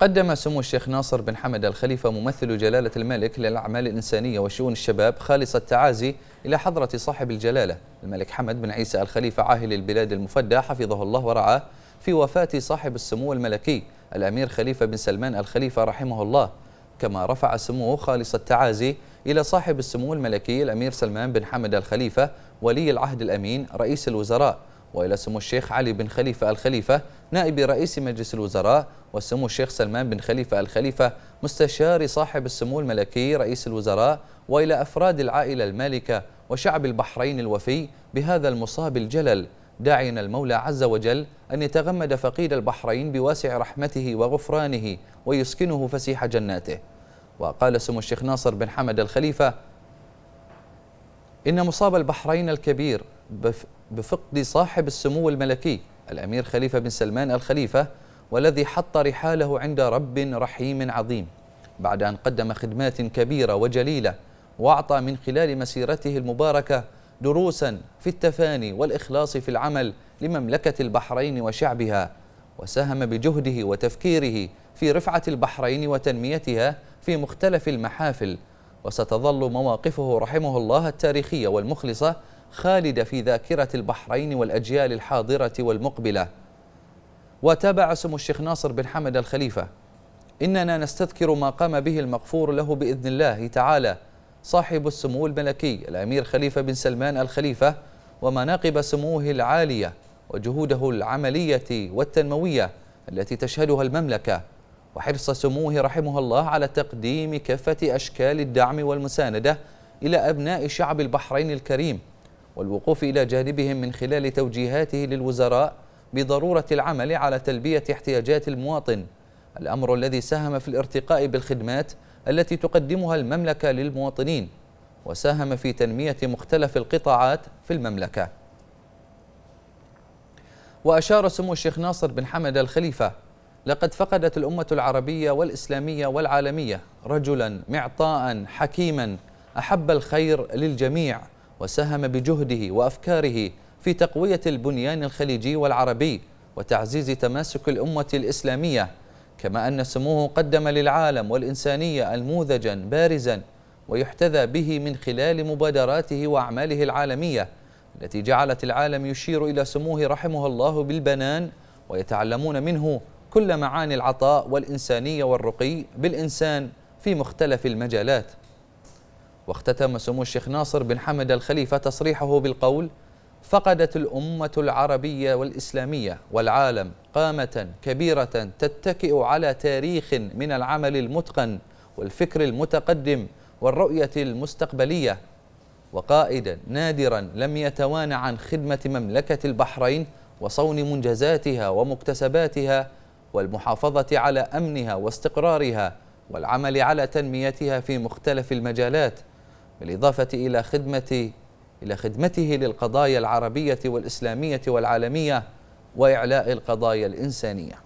قدم سمو الشيخ ناصر بن حمد الخليفة ممثل جلالة الملك للأعمال الإنسانية وشؤون الشباب خالص التعازي إلى حضرة صاحب الجلالة الملك حمد بن عيسى الخليفة عاهل البلاد المفدى حفظه الله ورعاه في وفاة صاحب السمو الملكي الأمير خليفة بن سلمان الخليفة رحمه الله كما رفع سموه خالص التعازي إلى صاحب السمو الملكي الأمير سلمان بن حمد الخليفة ولي العهد الأمين رئيس الوزراء وإلى سمو الشيخ علي بن خليفة الخليفة نائب رئيس مجلس الوزراء وسمو الشيخ سلمان بن خليفة الخليفة مستشار صاحب السمو الملكي رئيس الوزراء وإلى أفراد العائلة المالكة وشعب البحرين الوفي بهذا المصاب الجلل داعيا المولى عز وجل أن يتغمد فقيد البحرين بواسع رحمته وغفرانه ويسكنه فسيح جناته وقال سمو الشيخ ناصر بن حمد الخليفة إن مصاب البحرين الكبير بفقد صاحب السمو الملكي الأمير خليفة بن سلمان الخليفة والذي حط رحاله عند رب رحيم عظيم بعد أن قدم خدمات كبيرة وجليلة وأعطى من خلال مسيرته المباركة دروسا في التفاني والإخلاص في العمل لمملكة البحرين وشعبها وساهم بجهده وتفكيره في رفعة البحرين وتنميتها في مختلف المحافل وستظل مواقفه رحمه الله التاريخية والمخلصة خالدة في ذاكرة البحرين والأجيال الحاضرة والمقبلة وتابع سمو الشيخ ناصر بن حمد الخليفة إننا نستذكر ما قام به المغفور له بإذن الله تعالى صاحب السمو الملكي الأمير خليفة بن سلمان الخليفة ومناقب سموه العالية وجهوده العملية والتنموية التي تشهدها المملكة وحرص سموه رحمه الله على تقديم كافة أشكال الدعم والمساندة إلى أبناء شعب البحرين الكريم والوقوف إلى جانبهم من خلال توجيهاته للوزراء بضرورة العمل على تلبية احتياجات المواطن الأمر الذي ساهم في الارتقاء بالخدمات التي تقدمها المملكة للمواطنين وساهم في تنمية مختلف القطاعات في المملكة وأشار سمو الشيخ ناصر بن حمد الخليفة لقد فقدت الأمة العربية والإسلامية والعالمية رجلا معطاء حكيما أحب الخير للجميع وساهم بجهده وأفكاره في تقوية البنيان الخليجي والعربي وتعزيز تماسك الأمة الإسلامية كما أن سموه قدم للعالم والإنسانية أنموذجا بارزا ويحتذى به من خلال مبادراته وأعماله العالمية التي جعلت العالم يشير إلى سموه رحمه الله بالبنان ويتعلمون منه كل معاني العطاء والإنسانية والرقي بالإنسان في مختلف المجالات واختتم سمو الشيخ ناصر بن حمد الخليفة تصريحه بالقول فقدت الأمة العربية والإسلامية والعالم قامة كبيرة تتكئ على تاريخ من العمل المتقن والفكر المتقدم والرؤية المستقبلية وقائدا نادرا لم يتوانى عن خدمة مملكة البحرين وصون منجزاتها ومكتسباتها والمحافظة على أمنها واستقرارها والعمل على تنميتها في مختلف المجالات بالإضافة إلى خدمة إلى خدمته للقضايا العربية والإسلامية والعالمية وإعلاء القضايا الإنسانية